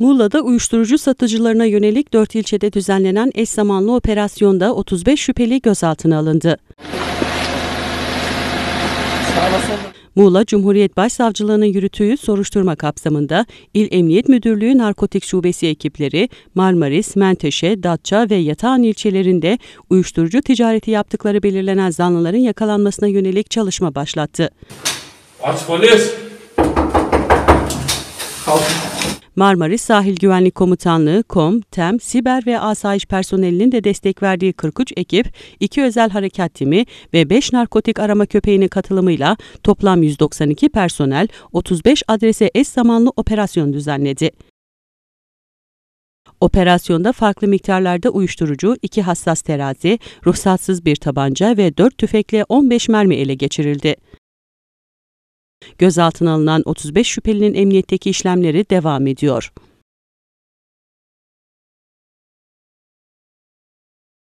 Muğla'da uyuşturucu satıcılarına yönelik 4 ilçede düzenlenen eş zamanlı operasyonda 35 şüpheli gözaltına alındı. Muğla Cumhuriyet Başsavcılığı'nın yürüttüğü soruşturma kapsamında İl Emniyet Müdürlüğü Narkotik Şubesi ekipleri Marmaris, Menteşe, Datça ve Yatağan ilçelerinde uyuşturucu ticareti yaptıkları belirlenen zanlıların yakalanmasına yönelik çalışma başlattı. Aç polis! Marmaris Sahil Güvenlik Komutanlığı, KOM, TEM, Siber ve Asayiş personelinin de destek verdiği 43 ekip, 2 özel harekat timi ve 5 narkotik arama köpeğinin katılımıyla toplam 192 personel 35 adrese eş zamanlı operasyon düzenledi. Operasyonda farklı miktarlarda uyuşturucu, iki hassas terazi, ruhsatsız bir tabanca ve dört tüfekle 15 mermi ele geçirildi. Gözaltına alınan 35 şüphelinin emniyetteki işlemleri devam ediyor.